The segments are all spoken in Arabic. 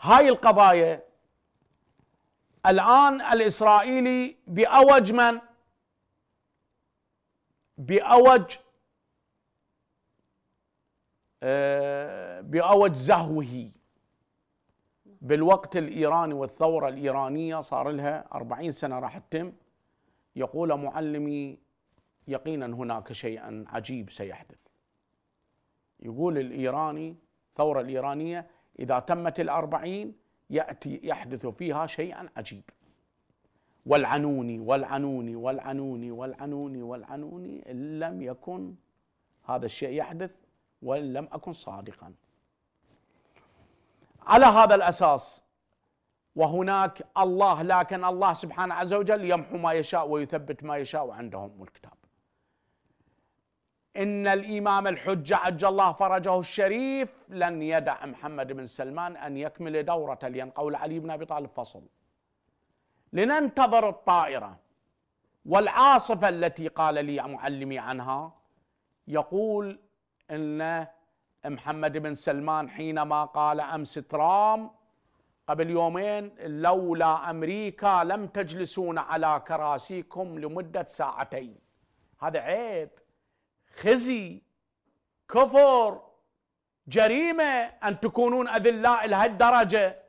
هاي القضايا الآن الإسرائيلي بأوج من بأوج آه، بأوج زهوه بالوقت الإيراني والثورة الإيرانية صار لها أربعين سنة راح تتم يقول معلمي يقينا هناك شيئا عجيب سيحدث يقول الإيراني الثورة الإيرانية إذا تمت الأربعين يأتي يحدث فيها شيئا عجيب والعنوني والعنوني والعنوني والعنوني والعنوني إن لم يكن هذا الشيء يحدث وإن لم أكن صادقا على هذا الأساس وهناك الله لكن الله سبحانه عز وجل يمحو ما يشاء ويثبت ما يشاء عندهم الكتاب إن الإمام الحجة عجل الله فرجه الشريف لن يدع محمد بن سلمان أن يكمل دورة قول علي بن أبي طالب فصل لننتظر الطائرة والعاصفة التي قال لي معلمي عنها يقول أن محمد بن سلمان حينما قال أمس ترام قبل يومين لولا أمريكا لم تجلسون على كراسيكم لمدة ساعتين هذا عيب خزي كفر جريمة أن تكونون أذلاء لهالدرجة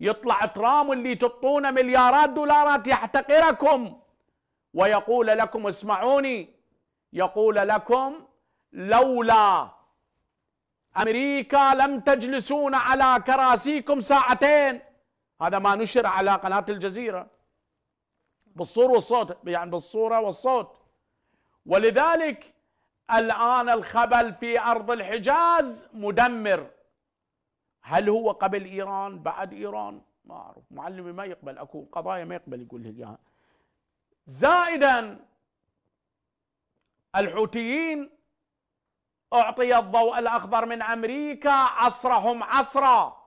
يطلع ترام اللي تطون مليارات دولارات يحتقركم ويقول لكم اسمعوني يقول لكم لولا أمريكا لم تجلسون على كراسيكم ساعتين هذا ما نشر على قناة الجزيرة بالصورة والصوت يعني بالصورة والصوت ولذلك الآن الخبل في أرض الحجاز مدمر هل هو قبل إيران بعد إيران ما أعرف معلمي ما يقبل أكو قضايا ما يقبل يقول لي إياها زائدا الحوثيين أعطي الضوء الأخضر من أمريكا عصرهم عصرا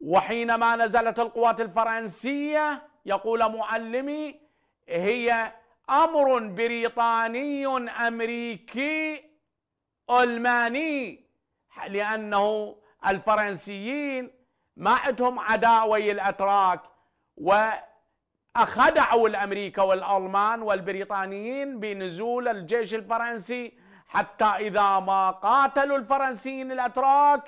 وحينما نزلت القوات الفرنسية يقول معلمي هي امر بريطاني امريكي الماني لانه الفرنسيين ما عندهم عداوه الاتراك واخدعوا الامريكا والالمان والبريطانيين بنزول الجيش الفرنسي حتى اذا ما قاتلوا الفرنسيين الاتراك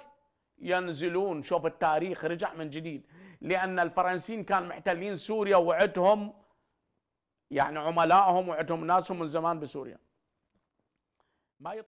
ينزلون شوف التاريخ رجع من جديد لان الفرنسيين كانوا محتلين سوريا وعدهم يعني عملائهم وعندهم ناسهم من زمان بسوريا ما